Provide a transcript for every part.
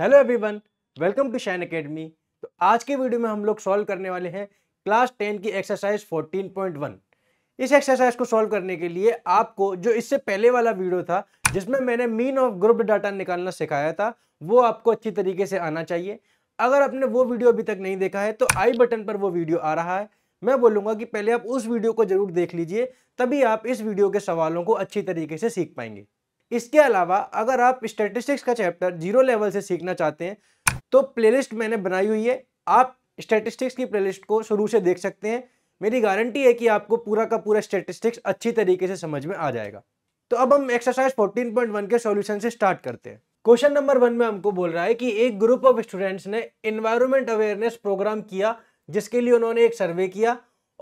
hello everyone welcome to Shine Academy तो आज के वीडियो में हम लोग सॉल्व करने वाले हैं क्लास टेन की एक्सरसाइज 14.1 इस एक्सरसाइज को सॉल्व करने के लिए आपको जो इससे पहले वाला वीडियो था जिसमें मैंने मीन ऑफ ग्रुप डाटा निकालना सिखाया था वो आपको अच्छी तरीके से आना चाहिए अगर आपने वो वीडियो अभी तक नहीं देखा है तो आई बटन पर वो वीडियो आ रहा है मैं बोलूँगा कि पहले आप उस वीडियो को जरूर देख लीजिए तभी आप इस वीडियो के सवालों को अच्छी तरीके से सीख पाएंगे इसके अलावा अगर आप स्टेटिस्टिक्स का चैप्टर जीरो लेवल से सीखना चाहते हैं तो प्लेलिस्ट मैंने बनाई हुई है आप स्टैटिस्टिक्स की प्लेलिस्ट को शुरू से देख सकते हैं मेरी गारंटी है कि आपको पूरा का पूरा स्टेटिस्टिक्स अच्छी तरीके से समझ में आ जाएगा तो अब हम एक्सरसाइज 14.1 के सॉल्यूशन से स्टार्ट करते हैं क्वेश्चन नंबर वन में हमको बोल रहा है कि एक ग्रुप ऑफ स्टूडेंट्स ने इन्वायरमेंट अवेयरनेस प्रोग्राम किया जिसके लिए उन्होंने एक सर्वे किया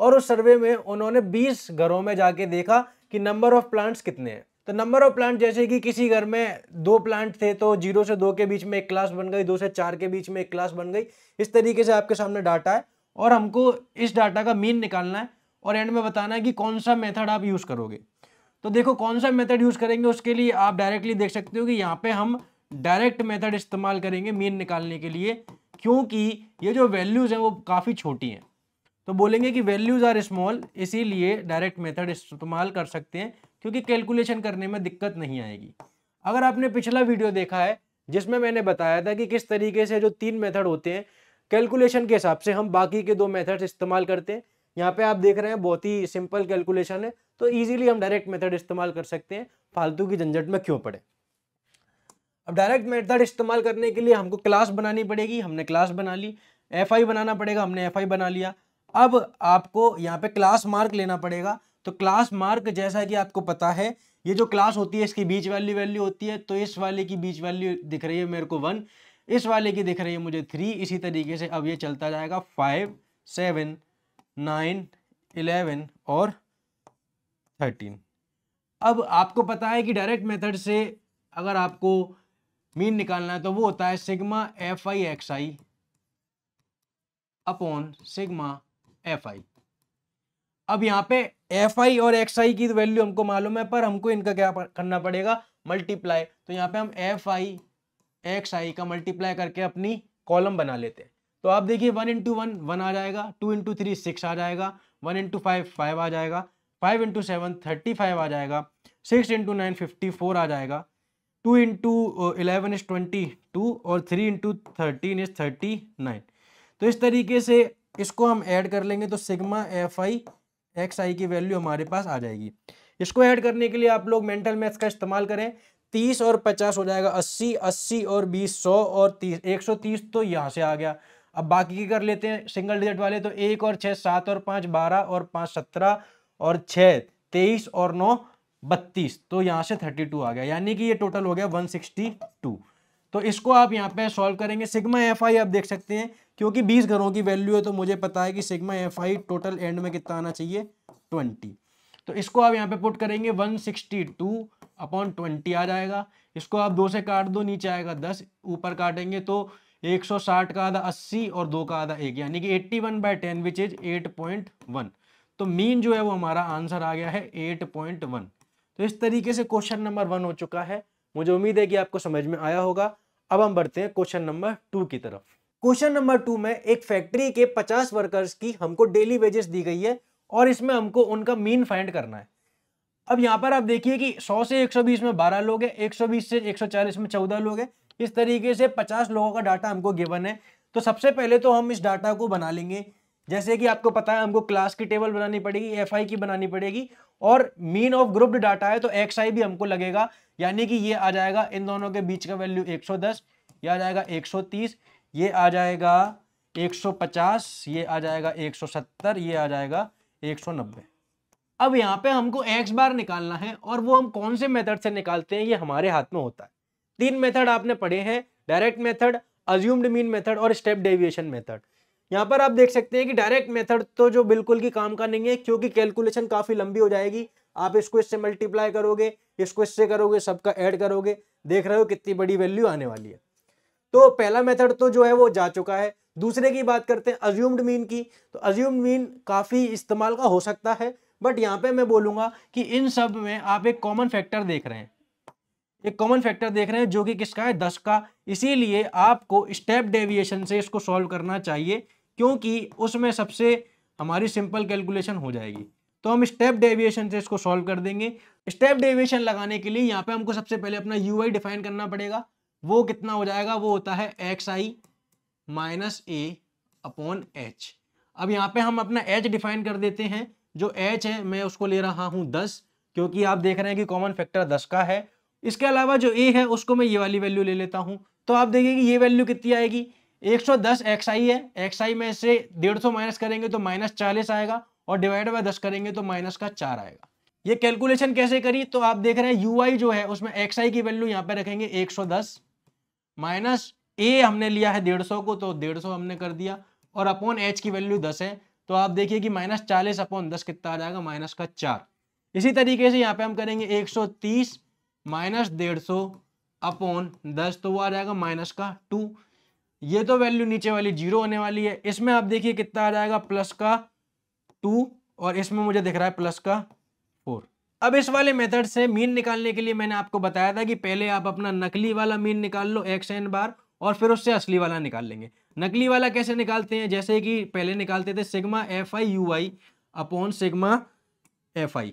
और उस सर्वे में उन्होंने बीस घरों में जाके देखा कि नंबर ऑफ प्लांट्स कितने हैं तो नंबर ऑफ प्लांट जैसे कि किसी घर में दो प्लांट थे तो जीरो से दो के बीच में एक क्लास बन गई दो से चार के बीच में एक क्लास बन गई इस तरीके से आपके सामने डाटा है और हमको इस डाटा का मीन निकालना है और एंड में बताना है कि कौन सा मेथड आप यूज़ करोगे तो देखो कौन सा मेथड यूज़ करेंगे उसके लिए आप डायरेक्टली देख सकते हो कि यहाँ पे हम डायरेक्ट मेथड इस्तेमाल करेंगे मीन निकालने के लिए क्योंकि ये जो वैल्यूज़ हैं वो काफ़ी छोटी हैं तो बोलेंगे कि वैल्यूज़ आर स्मॉल इसीलिए डायरेक्ट मेथड इस्तेमाल कर सकते हैं क्योंकि कैलकुलेशन करने में दिक्कत नहीं आएगी अगर आपने पिछला वीडियो देखा है जिसमें मैंने बताया था कि किस तरीके से जो तीन मेथड होते हैं कैलकुलेशन के हिसाब से हम बाकी के दो मेथड्स इस्तेमाल करते हैं यहाँ पे आप देख रहे हैं बहुत ही सिंपल कैलकुलेशन है तो इजीली हम डायरेक्ट मेथड इस्तेमाल कर सकते हैं फालतू की झंझट में क्यों पड़े अब डायरेक्ट मेथड इस्तेमाल करने के लिए हमको क्लास बनानी पड़ेगी हमने क्लास बना ली एफ बनाना पड़ेगा हमने एफ बना लिया अब आपको यहाँ पे क्लास मार्क लेना पड़ेगा तो क्लास मार्क जैसा कि आपको पता है ये जो क्लास होती है इसकी बीच वाली वैल्यू होती है तो इस वाले की बीच वैल्यू दिख रही है मेरे को वन इस वाले की दिख रही है मुझे थ्री इसी तरीके से अब ये चलता जाएगा फाइव सेवन नाइन इलेवन और थर्टीन अब आपको पता है कि डायरेक्ट मेथड से अगर आपको मीन निकालना है तो वो होता है sigma F I X I upon sigma F I अब यहाँ पे एफ आई और एक्स आई की वैल्यू तो हमको मालूम है पर हमको इनका क्या करना पड़ेगा मल्टीप्लाई तो यहाँ पे हम एफ आई एक्स आई का मल्टीप्लाई करके अपनी कॉलम बना लेते हैं तो आप देखिए वन इंटू वन वन आ जाएगा टू इंटू थ्री सिक्स आ जाएगा वन इंटू फाइव फाइव आ जाएगा five into seven thirty five आ जाएगा six into nine fifty four आ जाएगा two into eleven is twenty two और three into thirteen is thirty nine तो इस तरीके से इसको हम ऐड कर लेंगे तो sigma F I X I की वैल्यू हमारे पास आ जाएगी इसको ऐड करने के लिए आप लोग मेंटल मैथ्स का इस्तेमाल करें तीस और पचास हो जाएगा अस्सी अस्सी और बीस सौ और तीस एक सौ तीस तो यहाँ से आ गया अब बाकी की कर लेते हैं सिंगल डिजिट वाले तो एक और छः सात और पाँच बारह और पाँच सत्रह और छः तेईस और नौ बत्तीस तो यहाँ से थर्टी टू आ गया यानी कि ये टोटल हो गया वन सिक्सटी टू तो इसको आप यहाँ पे सॉल्व करेंगे सिग्मा एफ आई आप देख सकते हैं क्योंकि बीस घरों की वैल्यू है तो मुझे पता है कि sigma F I total end में कितना आना चाहिए ट्वेंटी तो इसको आप यहाँ पे पुट करेंगे one sixty two upon twenty आ जाएगा इसको आप दो से काट दो नीचे आएगा दस ऊपर काटेंगे तो एक सौ साठ का आधा अस्सी और दो का आधा एक यानी कि eighty one by ten which is eight point one तो मीन जो है वो हमारा आंसर आ गया है एट पॉइंट वन तो इस तरीके से क्वेश्चन नंबर वन हो चुका है मुझे उम्मीद है कि आपको समझ में आया होगा अब हम बढ़ते हैं क्वेश्चन नंबर टू की तरफ क्वेश्चन नंबर टू में एक फैक्ट्री के पचास वर्कर्स की हमको डेली वेजेस दी गई है और इसमें हमको उनका मीन फाइंड करना है अब यहाँ पर आप देखिए कि 100 से 120 में 12 लोग हैं 120 से 140 में 14 लोग हैं इस तरीके से 50 लोगों का डाटा हमको गिवन है तो सबसे पहले तो हम इस डाटा को बना लेंगे जैसे कि आपको पता है हमको क्लास की टेबल बनानी पड़ेगी एफ की बनानी पड़ेगी और मीन ऑफ ग्रुप्ड डाटा है तो एक्स भी हमको लगेगा यानी कि ये आ जाएगा इन दोनों के बीच का वैल्यू 110 ये आ जाएगा 130 ये आ जाएगा 150 ये आ जाएगा 170 ये आ जाएगा 190 अब यहाँ पे हमको एक्स बार निकालना है और वो हम कौन से मेथड से निकालते हैं ये हमारे हाथ में होता है तीन मेथड आपने पढ़े हैं direct method assumed mean method और स्टेप डेविएशन मेथड यहाँ पर आप देख सकते हैं कि डायरेक्ट मेथड तो जो बिल्कुल की काम का नहीं है क्योंकि कैलकुलेशन काफ़ी लंबी हो जाएगी आप इसको इससे मल्टीप्लाई करोगे इसको इससे करोगे सबका ऐड करोगे देख रहे हो कितनी बड़ी वैल्यू आने वाली है तो पहला मेथड तो जो है वो जा चुका है दूसरे की बात करते हैं अज्यूम्ड मीन की तो अज्यूम्ड मीन काफ़ी इस्तेमाल का हो सकता है बट यहाँ पे मैं बोलूँगा कि इन सब में आप एक कॉमन फैक्टर देख रहे हैं एक कॉमन फैक्टर देख रहे हैं जो कि किसका है दस का इसीलिए आपको स्टेप डेविएशन से इसको सॉल्व करना चाहिए क्योंकि उसमें सबसे हमारी सिंपल कैलकुलेशन हो जाएगी तो हम स्टेप डेविएशन से इसको सॉल्व कर देंगे स्टेप डेविएशन लगाने के लिए यहाँ पे हमको सबसे पहले अपना यू डिफाइन करना पड़ेगा वो कितना हो जाएगा वो होता है X I minus A upon H अब यहाँ पे हम अपना एच डिफाइन कर देते हैं जो एच है मैं उसको ले रहा हूँ दस क्योंकि आप देख रहे हैं कि कॉमन फैक्टर दस का है इसके अलावा जो ए है उसको मैं ये वाली वैल्यू ले लेता हूँ तो आप देखिए ये वैल्यू कितनी आएगी एक सौ दस एक्स आई है एक्स आई में से डेढ़ सौ माइनस करेंगे तो माइनस चालीस आएगा और डिवाइड बाय दस करेंगे तो माइनस का चार आएगा ये कैलकुलेशन कैसे करी तो आप देख रहे हैं यू आई जो है उसमें एक्स आई की वैल्यू यहाँ पे रखेंगे एक सौ दस माइनस ए हमने लिया है डेढ़ सौ को तो डेढ़ सौ हमने कर दिया और अपॉन एच की वैल्यू दस है तो आप देखिए कि माइनस चालीस अपॉन दस कितना आ जाएगा माइनस का चार इसी तरीके से यहाँ पे हम करेंगे एक सौ तीस माइनस डेढ़ सौ अपॉन दस तो वो आ जाएगा माइनस का टू ये तो वैल्यू नीचे वाली जीरो होने वाली है इसमें आप देखिए कितना आ जाएगा प्लस का टू और इसमें मुझे दिख रहा है प्लस का अब इस वाले मेथड से मीन निकालने के लिए मैंने आपको बताया था कि पहले आप अपना नकली वाला मीन निकाल लो एक्स एन बार और फिर उससे असली वाला निकाल लेंगे नकली वाला कैसे निकालते हैं जैसे कि पहले निकालते थे sigma F I U I upon sigma F I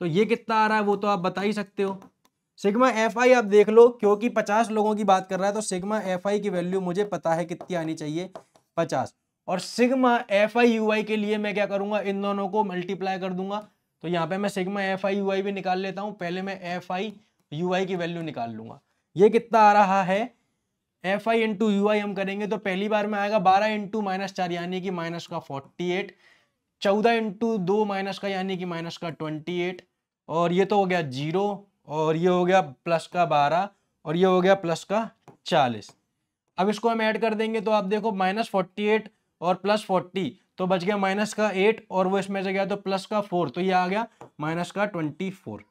तो ये कितना आ रहा है वो तो आप बता ही सकते हो सिग्मा एफ आई आप देख लो क्योंकि पचास लोगों की बात कर रहा है तो सिग्मा एफ आई की वैल्यू मुझे पता है कितनी आनी चाहिए पचास और sigma F I U I के लिए मैं क्या करूंगा इन दोनों को मल्टीप्लाई कर दूंगा तो यहाँ पे मैं sigma F I U I भी निकाल लेता हूँ पहले मैं एफ आई यू आई की वैल्यू निकाल लूंगा ये कितना आ रहा है F I into U I हम करेंगे तो पहली बार में आएगा बारह इंटू माइनस चार यानी कि माइनस का फोर्टी एट चौदह इंटू दो माइनस का यानी कि माइनस का ट्वेंटी एट और ये तो हो गया जीरो और ये हो गया प्लस का बारह और ये हो गया प्लस का चालीस अब इसको हम ऐड कर देंगे तो आप देखो माइनस फोर्टी एट और प्लस फोर्टी तो बच गया माइनस का एट और वो इसमें से गया तो प्लस का फोर तो ये आ गया माइनस का ट्वेंटी फोर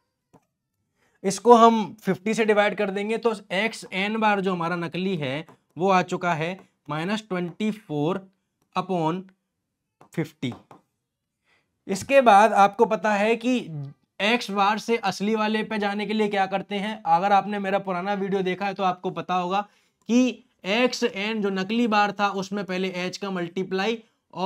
इसको हम फिफ्टी से डिवाइड कर देंगे तो एक्स एन बार जो हमारा नकली है वो आ चुका है minus twenty four upon fifty इसके बाद आपको पता है कि एक्स बार से असली वाले पे जाने के लिए क्या करते हैं अगर आपने मेरा पुराना वीडियो देखा है तो आपको पता होगा कि एक्स एन जो नकली बार था उसमें पहले एच का मल्टीप्लाई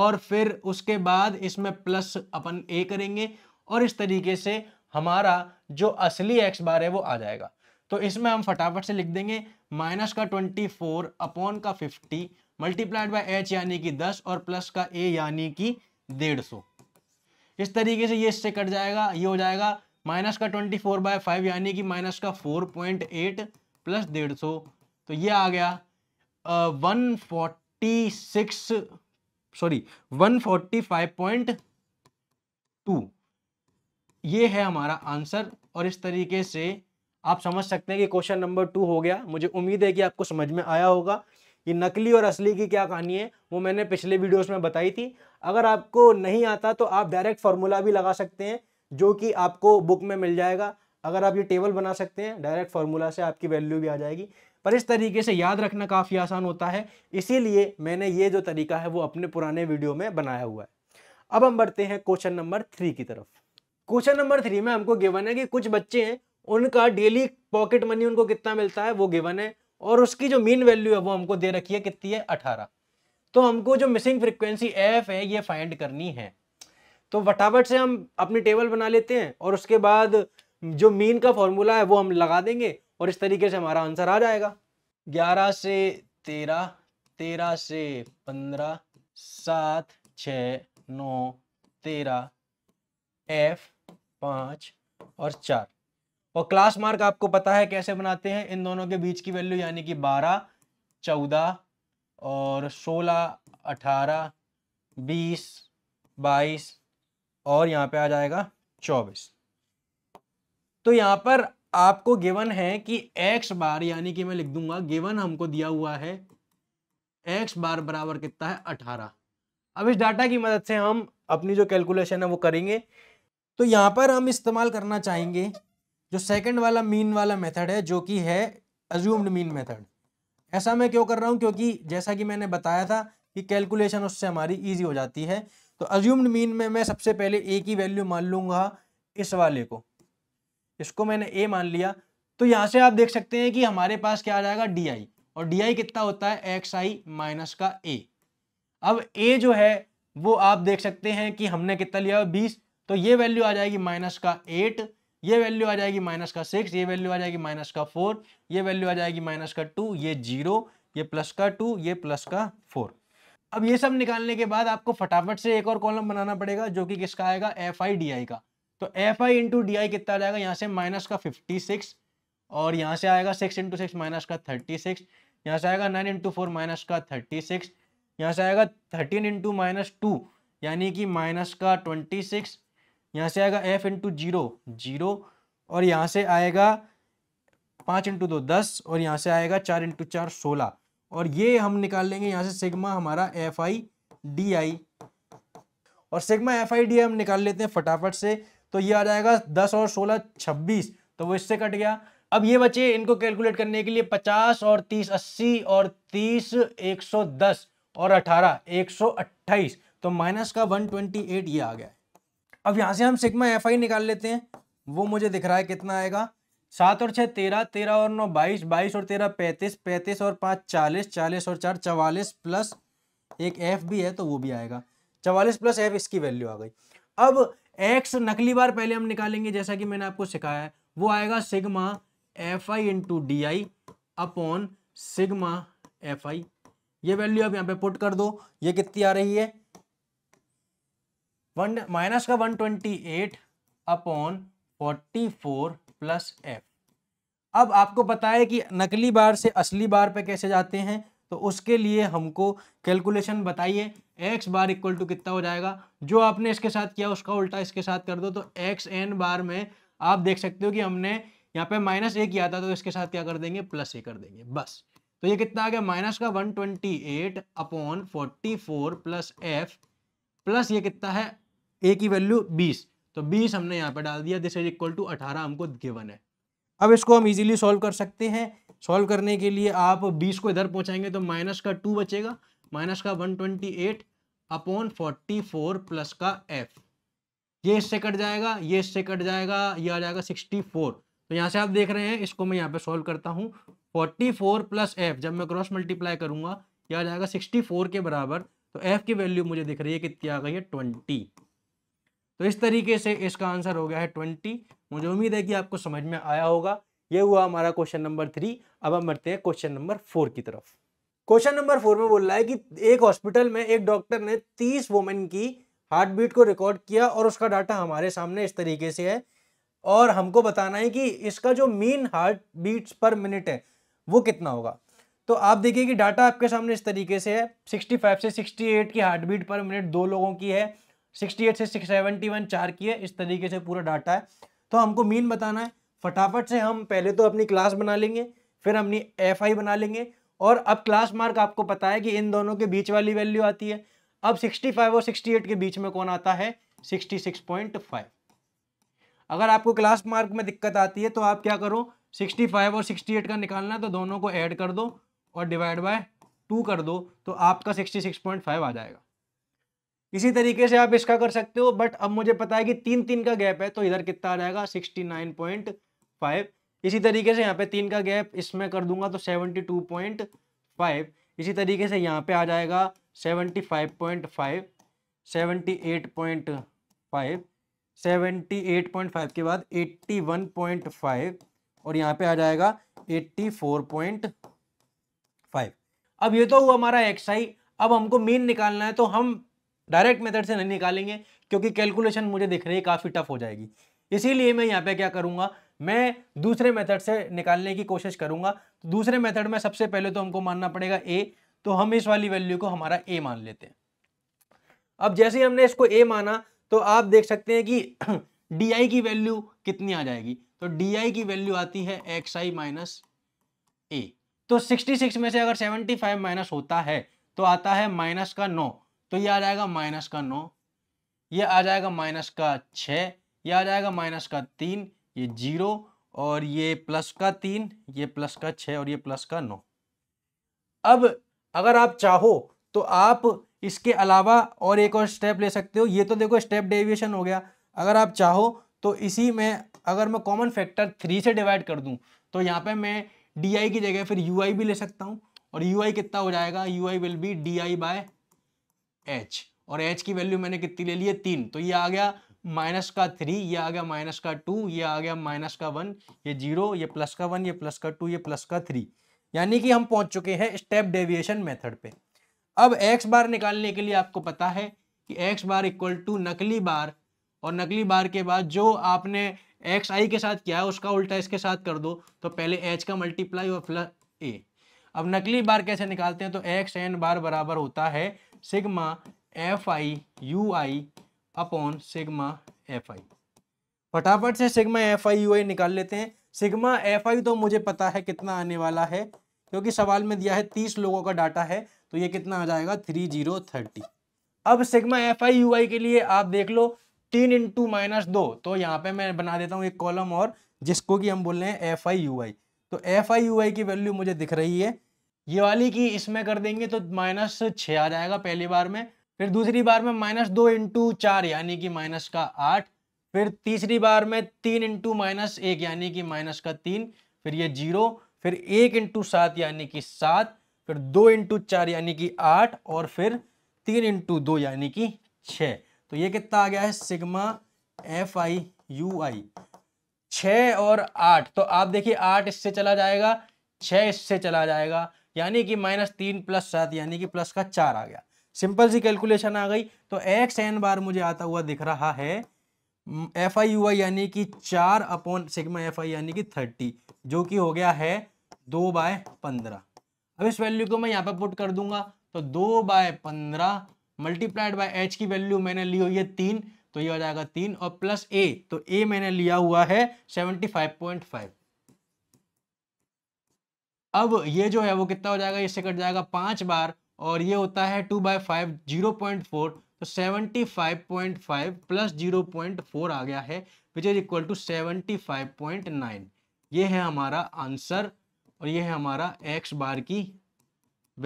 और फिर उसके बाद इसमें प्लस अपन ए करेंगे और इस तरीके से हमारा जो असली एक्स बार है वो आ जाएगा तो इसमें हम फटाफट से लिख देंगे माइनस का ट्वेंटी फोर अपॉन का फिफ्टी मल्टीप्लाइड बाय एच यानी कि दस और प्लस का ए यानी कि डेढ़ सौ इस तरीके से ये इससे कट जाएगा ये हो जाएगा माइनस का ट्वेंटी फोर बाय फाइव यानी कि माइनस का फोर पॉइंट एट प्लस डेढ़ सौ तो ये आ गया one forty six sorry one forty five point two ये है हमारा आंसर और इस तरीके से आप समझ सकते हैं कि क्वेश्चन नंबर टू हो गया मुझे उम्मीद है कि आपको समझ में आया होगा कि नकली और असली की क्या कहानी है वो मैंने पिछले वीडियोस में बताई थी अगर आपको नहीं आता तो आप डायरेक्ट फार्मूला भी लगा सकते हैं जो कि आपको बुक में मिल जाएगा अगर आप ये टेबल बना सकते हैं डायरेक्ट फार्मूला से आपकी वैल्यू भी आ जाएगी पर इस तरीके से याद रखना काफ़ी आसान होता है इसीलिए मैंने ये जो तरीका है वो अपने पुराने वीडियो में बनाया हुआ है अब हम बढ़ते हैं क्वेश्चन नंबर थ्री की तरफ क्वेश्चन नंबर थ्री में हमको गिवन है कि कुछ बच्चे हैं उनका डेली पॉकेट मनी उनको कितना मिलता है वो गिवन है और उसकी जो मीन वैल्यू है वो हमको दे रखी है कितनी है अठारह तो हमको जो मिसिंग फ्रिक्वेंसी एफ है ये फाइंड करनी है तो फटाफट से हम अपनी टेबल बना लेते हैं और उसके बाद जो मीन का फॉर्मूला है वो हम लगा देंगे और इस तरीके से हमारा आंसर आ जाएगा ग्यारह से तेरह तेरह से पंद्रह सात छ नौ तेरह एफ पाँच और चार और क्लास मार्क आपको पता है कैसे बनाते हैं इन दोनों के बीच की वैल्यू यानी कि बारह चौदह और सोलह अठारह बीस बाईस और यहाँ पे आ जाएगा चौबीस तो यहाँ पर आपको गिवन है कि एक्स बार यानी कि मैं लिख दूंगा गिवन हमको दिया हुआ है एक्स बार बराबर कितना है अठारह अब इस डाटा की मदद से हम अपनी जो कैलकुलेशन है वो करेंगे तो यहाँ पर हम इस्तेमाल करना चाहेंगे जो सेकंड वाला मीन वाला मेथड है जो कि है अज्यूम्ड मीन मेथड ऐसा मैं क्यों कर रहा हूँ क्योंकि जैसा कि मैंने बताया था कि कैलकुलेशन उससे हमारी ईजी हो जाती है तो अज्यूम्ड मीन में मैं सबसे पहले एक ही वैल्यू मान लूँगा इस वाले को इसको मैंने ए मान लिया तो यहाँ से आप देख सकते हैं कि हमारे पास क्या आ जाएगा डी आई और डी आई कितना होता है एक्स आई माइनस का ए अब ए जो है वो आप देख सकते हैं कि हमने कितना लिया बीस तो ये वैल्यू आ जाएगी माइनस का एट ये वैल्यू आ जाएगी माइनस का सिक्स ये वैल्यू आ जाएगी माइनस का फोर ये वैल्यू आ जाएगी माइनस का टू ये जीरो ये प्लस का टू ये प्लस का फोर अब ये सब निकालने के बाद आपको फटाफट से एक और कॉलम बनाना पड़ेगा जो कि किसका आएगा एफ आई डी आई का तो F I into D I कितना जाएगा यहाँ से माइनस का फिफ्टी सिक्स और यहाँ से आएगा सिक्स इंटू सिक्स माइनस का थर्टी सिक्स यहाँ से आएगा नाइन इंटू फोर माइनस का थर्टी सिक्स यहाँ से आएगा थर्टीन इंटू माइनस टू यानी कि माइनस का ट्वेंटी सिक्स यहाँ से आएगा एफ इंटू जीरो जीरो और यहाँ से आएगा पाँच इंटू दो दस और यहाँ से आएगा चार इंटू चार सोलह और ये हम निकाल लेंगे यहाँ से सिग्मा हमारा एफ आई डी आई और sigma F I D I हम निकाल लेते हैं फटाफट से तो ये आ जाएगा दस और सोलह छब्बीस तो वो इससे कट गया अब ये बचे इनको कैलकुलेट करने के लिए पचास और तीस अस्सी और तीस एक सौ दस और अठारह एक सौ अट्ठाईस तो माइनस का वन ट्वेंटी एट ये आ गया अब यहाँ से हम सिग्मा एफ आई निकाल लेते हैं वो मुझे दिख रहा है कितना आएगा सात और छः तेरह तेरह और नौ बाईस बाईस और तेरह पैंतीस पैंतीस और पाँच चालीस चालीस और चार चवालीस प्लस एक एफ भी है तो वो भी आएगा चवालीस प्लस एफ इसकी वैल्यू आ गई अब एक्स नकली बार पहले हम निकालेंगे जैसा कि मैंने आपको सिखाया है वो आएगा sigma F I into D I upon sigma F I ये वैल्यू आप यहाँ पे पुट कर दो ये कितनी आ रही है वन माइनस का one twenty eight upon forty four plus F अब आपको पता है कि नकली बार से असली बार पे कैसे जाते हैं तो उसके लिए हमको कैलकुलेशन बताइए एक्स बार इक्वल टू कितना हो जाएगा जो आपने इसके साथ किया उसका उल्टा इसके साथ कर दो तो एक्स एन बार में आप देख सकते हो कि हमने यहाँ पे माइनस ए किया था तो इसके साथ क्या कर देंगे प्लस ए कर देंगे बस तो ये कितना आ गया माइनस का 128 twenty eight upon forty plus F plus ये कितना है ए की वैल्यू 20 तो 20 हमने यहाँ पे डाल दिया दिस इज इक्वल टू 18 हमको गिवन है अब इसको हम इजीली सॉल्व कर सकते हैं सॉल्व करने के लिए आप बीस को इधर पहुँचाएंगे तो माइनस का टू बचेगा माइनस का one twenty eight upon forty four plus का एफ ये इससे कट जाएगा ये इससे कट जाएगा ये आ जाएगा सिक्सटी फोर तो यहाँ से आप देख रहे हैं इसको मैं यहाँ पे सॉल्व करता हूँ फोर्टी फोर प्लस एफ जब मैं क्रॉस मल्टीप्लाई करूंगा यह आ जाएगा सिक्सटी फोर के बराबर तो एफ की वैल्यू मुझे दिख रही है कितनी आ गई है ट्वेंटी तो इस तरीके से इसका आंसर हो गया है ट्वेंटी मुझे उम्मीद है कि आपको समझ में आया होगा ये हुआ हमारा क्वेश्चन नंबर थ्री अब हम बढ़ते हैं क्वेश्चन नंबर फोर की तरफ क्वेश्चन नंबर फोर में बोल रहा है कि एक हॉस्पिटल में एक डॉक्टर ने तीस वोमेन की हार्ट बीट को रिकॉर्ड किया और उसका डाटा हमारे सामने इस तरीके से है और हमको बताना है कि इसका जो mean heartbeats per minute है वो कितना होगा तो आप देखिए कि डाटा आपके सामने इस तरीके से है 65 से 68 की हार्ट बीट पर मिनट दो लोगों की है 68 से 671 चार किए इस तरीके से पूरा डाटा है तो हमको मीन बताना है फटाफट से हम पहले तो अपनी क्लास बना लेंगे फिर अपनी एफ बना लेंगे और अब क्लास मार्क आपको पता है कि इन दोनों के बीच वाली वैल्यू आती है अब 65 और 68 के बीच में कौन आता है 66.5 अगर आपको क्लास मार्क में दिक्कत आती है तो आप क्या करो 65 और 68 का निकालना है तो दोनों को ऐड कर दो और डिवाइड बाय टू कर दो तो आपका 66.5 आ जाएगा इसी तरीके से आप इसका कर सकते हो बट अब मुझे पता है कि तीन तीन का गैप है तो इधर कितना आ जाएगा सिक्सटी नाइन पॉइंट फाइव इसी तरीके से यहाँ पे तीन का गैप इसमें कर दूंगा तो सेवेंटी टू पॉइंट फाइव इसी तरीके से यहाँ पे आ जाएगा seventy five point five eight point five seventy eight point five के बाद एट्टी वन पॉइंट फाइव और यहाँ पे आ जाएगा एट्टी फोर पॉइंट फाइव अब ये तो हुआ हमारा एक्स आई अब हमको मीन निकालना है तो हम डायरेक्ट मेथड से नहीं निकालेंगे क्योंकि कैलकुलेशन मुझे दिख रही है काफ़ी टफ हो जाएगी इसीलिए मैं यहाँ पे क्या करूँगा मैं दूसरे मेथड से निकालने की कोशिश करूँगा तो दूसरे मेथड में सबसे पहले तो हमको मानना पड़ेगा ए तो हम इस वाली वैल्यू को हमारा ए मान लेते हैं अब जैसे हमने इसको ए माना तो आप देख सकते हैं कि डी आई की वैल्यू कितनी आ जाएगी तो डी आई की वैल्यू आती है एक्स आई माइनस ए तो सिक्सटी सिक्स में से अगर सेवेंटी फाइव माइनस होता है तो आता है माइनस का नौ तो ये आ जाएगा माइनस का नौ ये आ जाएगा माइनस का छः ये आ जाएगा माइनस का तीन ये जीरो और ये प्लस का तीन ये प्लस का छः और ये प्लस का नौ अब अगर आप चाहो तो आप इसके अलावा और एक और स्टेप ले सकते हो ये तो देखो स्टेप डेविएशन हो गया अगर आप चाहो तो इसी में अगर मैं कॉमन फैक्टर थ्री से डिवाइड कर दूं तो यहाँ पे मैं डी आई की जगह फिर यू आई भी ले सकता हूँ और यू आई कितना हो जाएगा U I will be D I H और एच की वैल्यू मैंने कितनी ले ली है तीन तो ये आ गया माइनस का थ्री ये आ गया माइनस का टू ये आ गया माइनस का वन ये जीरो ये प्लस का वन ये प्लस का टू ये प्लस का थ्री यानी कि हम पहुंच चुके हैं स्टेप डेविएशन मेथड पे अब एक्स बार निकालने के लिए आपको पता है कि एक्स बार इक्वल टू नकली बार और नकली बार के बाद जो आपने एक्स आई के साथ किया है उसका उल्टा इसके साथ कर दो तो पहले एच का मल्टीप्लाई और प्लस ए अब नकली बार कैसे निकालते हैं तो एक्स एन बार बराबर होता है sigma F I U I upon sigma F I फटाफट से sigma F I U I निकाल लेते हैं सिग्मा एफ आई तो मुझे पता है कितना आने वाला है क्योंकि सवाल में दिया है तीस लोगों का डाटा है तो ये कितना आ जाएगा थ्री जीरो थर्टी अब sigma F I U I के लिए आप देख लो तीन इंटू माइनस दो तो यहाँ पे मैं बना देता हूँ एक कॉलम और जिसको कि हम बोल रहे हैं एफ आई यू आई तो एफ आई यू आई की वैल्यू मुझे दिख रही है ये वाली की इसमें कर देंगे तो माइनस छ आ जाएगा पहली बार में फिर दूसरी बार में माइनस दो इंटू चार यानी कि माइनस का आठ फिर तीसरी बार में तीन इंटू माइनस एक यानी कि माइनस का तीन फिर ये जीरो फिर एक इंटू सात यानी कि सात फिर दो इंटू चार यानी कि आठ और फिर तीन इंटू दो यानी कि छ तो ये कितना आ गया है sigma F I U I छ और आठ तो आप देखिए आठ इससे चला जाएगा छः इससे चला जाएगा यानी कि माइनस तीन प्लस सात यानी कि प्लस का चार आ गया सिंपल सी कैलकुलेशन आ गई तो एक्स एन बार मुझे आता हुआ दिख रहा है एफ आई यू आई यानी कि चार अपॉन सिग्मा एफ आई यानी कि थर्टी जो कि हो गया है दो बाय पंद्रह अब इस वैल्यू को मैं यहाँ पर पुट कर दूंगा तो दो बाय पंद्रह मल्टीप्लाइड बाय एच की वैल्यू मैंने ली हुई है तीन तो ये हो जाएगा तीन और प्लस ए तो ए मैंने लिया हुआ है सेवेंटी फाइव पॉइंट फाइव अब ये जो है वो कितना हो जाएगा इससे कट जाएगा पांच बार और ये होता है two by five zero point four तो seventy five point five plus zero point four आ गया है which is equal to seventy five point nine ये है हमारा आंसर और ये है हमारा एक्स बार की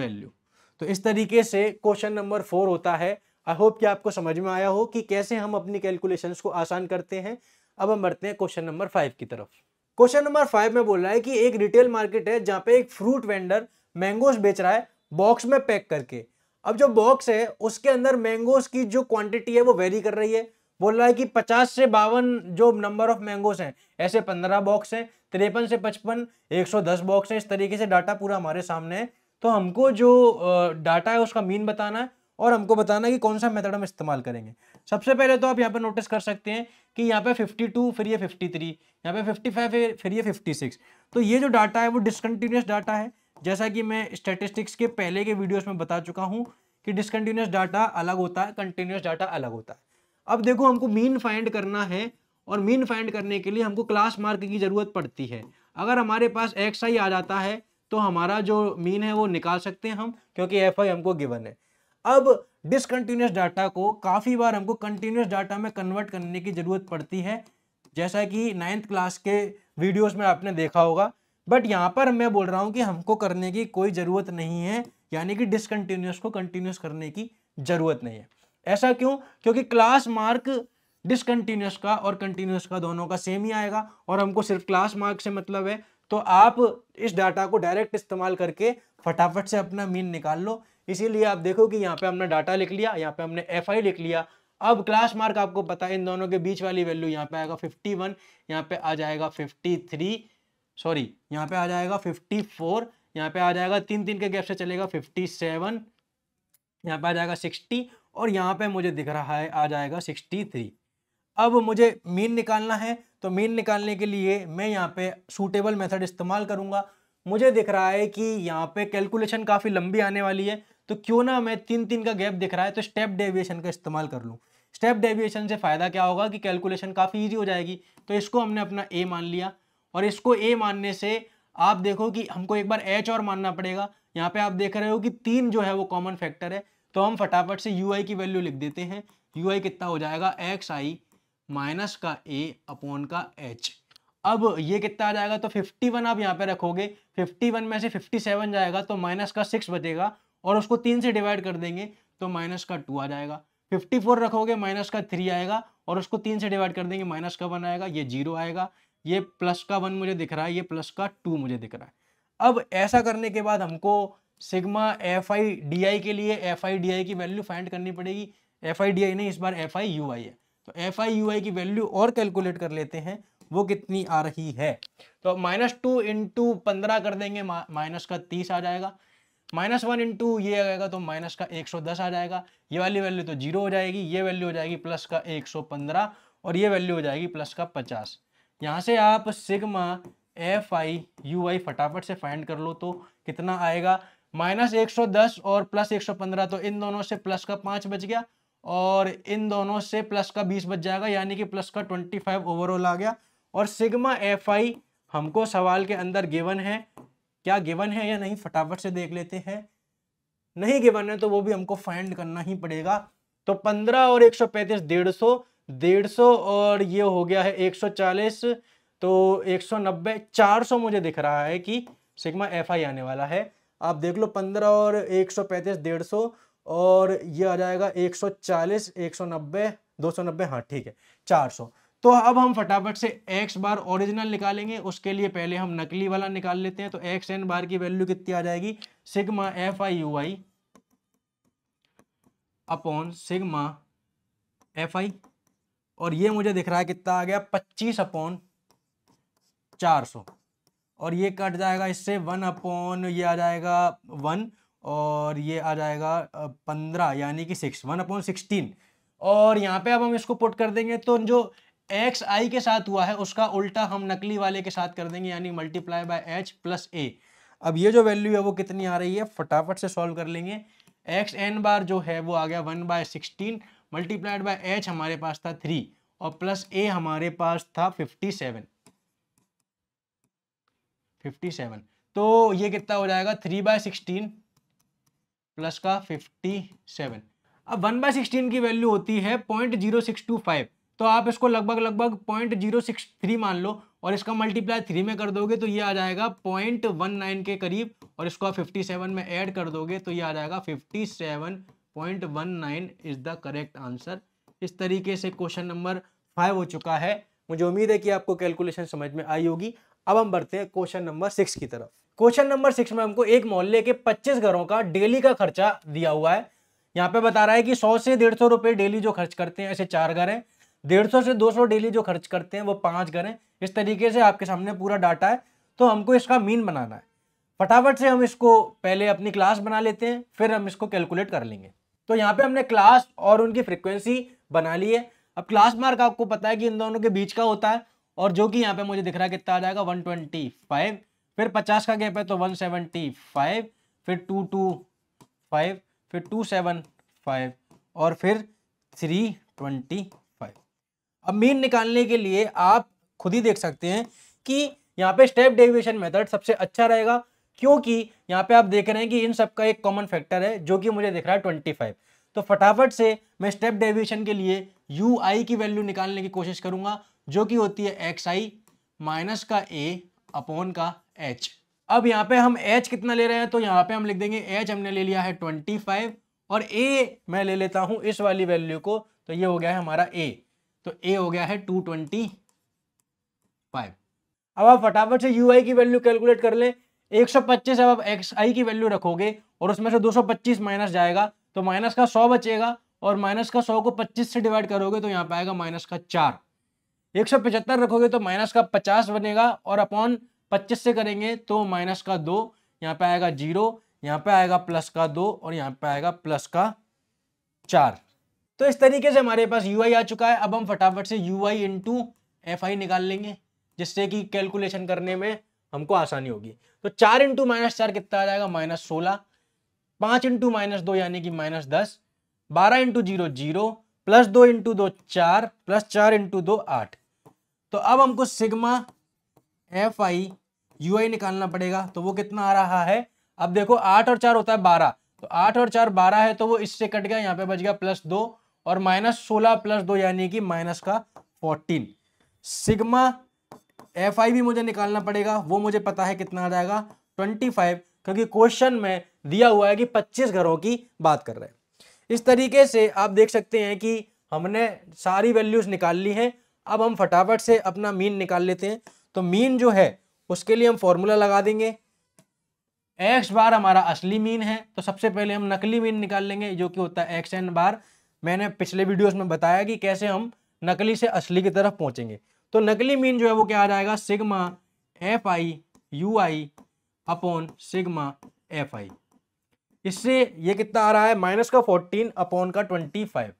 वैल्यू तो इस तरीके से क्वेश्चन नंबर फोर होता है आई होप कि आपको समझ में आया हो कि कैसे हम अपनी कैलकुलेशंस को आसान करते हैं अब हम बढ़ते हैं क्वेश्चन नंबर फाइव की तरफ क्वेश्चन नंबर फाइव में बोल रहा है कि एक रिटेल मार्केट है जहाँ पे एक फ्रूट वेंडर मैंगोस बेच रहा है बॉक्स में पैक करके अब जो बॉक्स है उसके अंदर मैंगोस की जो क्वांटिटी है वो वेरी कर रही है बोल रहा है कि पचास से बावन जो नंबर ऑफ मैंगोस हैं ऐसे पंद्रह बॉक्स हैं तिरपन से पचपन एक सौ दस बॉक्स हैं इस तरीके से डाटा पूरा हमारे सामने है तो हमको जो डाटा है उसका मीन बताना है और हमको बताना है कि कौन सा मेथड हम इस्तेमाल करेंगे सबसे पहले तो आप यहाँ पे नोटिस कर सकते हैं कि यहाँ पे 52 फिर ये 53 यहाँ पे 55 फिर ये 56 तो ये जो डाटा है वो डिसकन्टीन्यूस डाटा है जैसा कि मैं स्टेटिस्टिक्स के पहले के वीडियोस में बता चुका हूँ कि डिसकन्टीन्यूस डाटा अलग होता है कंटिन्यूस डाटा अलग होता है अब देखो हमको मीन फाइंड करना है और मीन फाइंड करने के लिए हमको क्लास मार्क की ज़रूरत पड़ती है अगर हमारे पास एक्स आई आ जाता है तो हमारा जो मीन है वो निकाल सकते हैं हम क्योंकि एफ आई हमको गिवन है अब डिसकंटिन्यूस डाटा को काफ़ी बार हमको कंटिन्यूस डाटा में कन्वर्ट करने की ज़रूरत पड़ती है जैसा कि नाइन्थ क्लास के वीडियोस में आपने देखा होगा बट यहाँ पर मैं बोल रहा हूँ कि हमको करने की कोई ज़रूरत नहीं है यानी कि डिसकंटिन्यूस को कंटिन्यूस करने की ज़रूरत नहीं है ऐसा क्यों क्योंकि क्लास मार्क डिसकंटिन्यूस का और कंटिन्यूस का दोनों का सेम ही आएगा और हमको सिर्फ क्लास मार्क से मतलब है तो आप इस डाटा को डायरेक्ट इस्तेमाल करके फटाफट से अपना मीन निकाल लो इसीलिए आप देखो कि यहाँ पे हमने डाटा लिख लिया यहाँ पे हमने एफ लिख लिया अब क्लास मार्क आपको पता है इन दोनों के बीच वाली वैल्यू यहाँ पे आएगा 51 वन यहाँ पे आ जाएगा 53 सॉरी यहाँ पे आ जाएगा 54 फोर यहाँ पे आ जाएगा तीन तीन के गैप से चलेगा 57 सेवन यहाँ पे आ जाएगा 60 और यहाँ पे मुझे दिख रहा है आ जाएगा 63 अब मुझे मीन निकालना है तो मीन निकालने के लिए मैं यहाँ पे सूटेबल मेथड इस्तेमाल करूँगा मुझे दिख रहा है कि यहाँ पे कैलकुलेशन काफ़ी लंबी आने वाली है तो क्यों ना मैं तीन तीन का गैप दिख रहा है तो स्टेप डेविएशन का इस्तेमाल कर लूँ स्टेप डेविएशन से फ़ायदा क्या होगा कि कैलकुलेशन काफ़ी ईजी हो जाएगी तो इसको हमने अपना ए मान लिया और इसको ए मानने से आप देखो कि हमको एक बार एच और मानना पड़ेगा यहाँ पे आप देख रहे हो कि तीन जो है वो कॉमन फैक्टर है तो हम फटाफट से यू आई की वैल्यू लिख देते हैं यू आई कितना हो जाएगा एक्स आई माइनस का ए अपॉन का एच अब ये कितना आ जाएगा तो 51 आप यहाँ पे रखोगे 51 में से 57 जाएगा तो माइनस का सिक्स बचेगा और उसको तीन से डिवाइड कर देंगे तो माइनस का टू आ जाएगा फिफ्टी फोर रखोगे माइनस का थ्री आएगा और उसको तीन से डिवाइड कर देंगे माइनस का वन आएगा ये जीरो आएगा ये प्लस का वन मुझे दिख रहा है ये प्लस का टू मुझे दिख रहा है अब ऐसा करने के बाद हमको sigma F I D I के लिए एफ आई डी आई की वैल्यू फाइंड करनी पड़ेगी एफ आई डी आई नहीं इस बार एफ आई यू आई है तो एफ आई यू आई की वैल्यू और कैलकुलेट कर लेते हैं वो कितनी आ रही है तो माइनस टू इंटू पंद्रह कर देंगे माइनस का तीस आ जाएगा माइनस वन इंटू ये आएगा तो माइनस का 110 आ जाएगा ये वाली वैल्यू तो जीरो हो जाएगी ये वैल्यू हो जाएगी प्लस का 115 और ये वैल्यू हो जाएगी प्लस का 50 यहाँ से आप sigma F I U I फटाफट से फाइंड कर लो तो कितना आएगा माइनस एक सौ दस और प्लस एक सौ पंद्रह तो इन दोनों से प्लस का पाँच बच गया और इन दोनों से प्लस का बीस बच जाएगा यानी कि प्लस का ट्वेंटी फाइव ओवरऑल आ गया और सिग्मा एफ आई हमको सवाल के अंदर गिवन है क्या गिवन है या नहीं फटाफट से देख लेते हैं नहीं गिवन है तो वो भी हमको फाइंड करना ही पड़ेगा तो पंद्रह और एक सौ पैंतीस डेढ़ सौ डेढ़ सौ और ये हो गया है एक सौ चालीस तो एक सौ नब्बे चार सौ मुझे दिख रहा है कि सिग्मा एफ आई आने वाला है आप देख लो पंद्रह और एक सौ पैंतीस डेढ़ सौ और ये आ जाएगा एक सौ चालीस एक सौ नब्बे दो सौ नब्बे हाँ ठीक है चार सौ तो अब हम फटाफट से एक्स बार ओरिजिनल निकालेंगे उसके लिए पहले हम नकली वाला निकाल लेते हैं तो एक्स एन बार की वैल्यू कितनी आ जाएगी sigma F I U I upon sigma F I और ये मुझे दिख रहा है कितना आ गया पच्चीस अपॉन चार सौ और ये कट जाएगा इससे वन अपॉन ये आ जाएगा वन और ये आ जाएगा पंद्रह यानी कि सिक्स वन अपॉन सिक्सटीन और यहाँ पे अब हम इसको पुट कर देंगे तो जो एक्स आई के साथ हुआ है उसका उल्टा हम नकली वाले के साथ कर देंगे यानी multiply by H plus A अब ये जो वैल्यू है वो कितनी आ रही है फटाफट से सॉल्व कर लेंगे एक्स एन बार जो है वो आ गया one by sixteen multiplied by H हमारे पास था थ्री और प्लस ए हमारे पास था फिफ्टी सेवन फिफ्टी सेवन तो ये कितना हो जाएगा थ्री बाय सिक्सटीन प्लस का फिफ्टी सेवन अब वन बाय सिक्सटीन की वैल्यू होती है point zero six two five तो आप इसको लगभग लगभग पॉइंट जीरो सिक्स थ्री मान लो और इसका मल्टीप्लाई थ्री में कर दोगे तो ये आ जाएगा पॉइंट वन नाइन के करीब और इसको आप फिफ्टी सेवन में ऐड कर दोगे तो ये आ जाएगा fifty seven point one nine is the correct answer इस तरीके से क्वेश्चन नंबर फाइव हो चुका है मुझे उम्मीद है कि आपको कैलकुलेशन समझ में आई होगी अब हम बढ़ते हैं क्वेश्चन नंबर सिक्स की तरफ क्वेश्चन नंबर सिक्स में हमको एक मोहल्ले के पच्चीस घरों का डेली का खर्चा दिया हुआ है यहाँ पे बता रहा है कि सौ से डेढ़ सौ रुपये डेली जो खर्च करते हैं ऐसे चार घर हैं डेढ़ सौ से दो सौ डेली जो खर्च करते हैं वो पाँच करें इस तरीके से आपके सामने पूरा डाटा है तो हमको इसका मीन बनाना है फटाफट से हम इसको पहले अपनी क्लास बना लेते हैं फिर हम इसको कैलकुलेट कर लेंगे तो यहाँ पे हमने क्लास और उनकी फ्रिक्वेंसी बना ली है अब क्लास मार्क आपको पता है कि इन दोनों के बीच का होता है और जो कि यहाँ पे मुझे दिख रहा है कितना आ जाएगा 125 फिर 50 का गैप है तो 175 फिर 225 फिर 275 और फिर ट्वेंटी अब मीन निकालने के लिए आप खुद ही देख सकते हैं कि यहाँ पे स्टेप डेविएशन मेथड सबसे अच्छा रहेगा क्योंकि यहाँ पे आप देख रहे हैं कि इन सब का एक कॉमन फैक्टर है जो कि मुझे दिख रहा है ट्वेंटी फाइव तो फटाफट से मैं स्टेप डेविएशन के लिए यू आई की वैल्यू निकालने की कोशिश करूँगा जो कि होती है एक्स आई माइनस का ए अपॉन का एच अब यहाँ पे हम एच कितना ले रहे हैं तो यहाँ पे हम लिख देंगे एच हमने ले लिया है ट्वेंटी फाइव और ए मैं ले लेता हूँ इस वाली वैल्यू को तो ये हो गया है हमारा ए तो ए हो गया है टू ट्वेंटी फाइव अब आप फटाफट से यू आई की वैल्यू कैलकुलेट कर लें 125 अब आप एक्स आई की वैल्यू रखोगे और उसमें से 225 माइनस जाएगा तो माइनस का 100 बचेगा और माइनस का 100 को 25 से डिवाइड करोगे तो यहाँ पे आएगा माइनस का चार एक रखोगे तो माइनस का 50 बनेगा और अपॉन 25 से करेंगे तो माइनस का दो यहाँ पे आएगा जीरो यहाँ पे आएगा प्लस का दो और यहाँ पे आएगा प्लस का चार तो इस तरीके से हमारे पास यू आ चुका है अब हम फटाफट से U I into F I निकाल लेंगे जिससे कि कैलकुलेशन करने में हमको आसानी होगी तो चार इंटू माइनस चार कितना आ जाएगा माइनस सोलह पाँच इंटू माइनस दो यानी कि माइनस दस बारह इंटू जीरो जीरो प्लस दो इंटू दो चार प्लस चार इंटू दो आठ तो अब हमको sigma F I U I निकालना पड़ेगा तो वो कितना आ रहा है अब देखो आठ और चार होता है बारह तो आठ और चार बारह है तो वो इससे कट गया यहाँ पे बच गया प्लस दो और माइनस सोलह प्लस दो यानी कि माइनस का फोर्टीन सिग्मा एफ आई भी मुझे निकालना पड़ेगा वो मुझे पता है कितना आ जाएगा ट्वेंटी फाइव क्योंकि क्वेश्चन में दिया हुआ है कि पच्चीस घरों की बात कर रहे हैं इस तरीके से आप देख सकते हैं कि हमने सारी वैल्यूज निकाल ली हैं अब हम फटाफट से अपना मीन निकाल लेते हैं तो मीन जो है उसके लिए हम फॉर्मूला लगा देंगे एक्स बार हमारा असली मीन है तो सबसे पहले हम नकली मीन निकाल लेंगे जो कि होता है एक्स एन बार मैंने पिछले वीडियोस में बताया कि कैसे हम नकली से असली की तरफ पहुंचेंगे तो नकली मीन जो है वो क्या आ जाएगा sigma F I U I upon sigma F I इससे ये कितना आ रहा है माइनस का फोर्टीन अपॉन का ट्वेंटी फाइव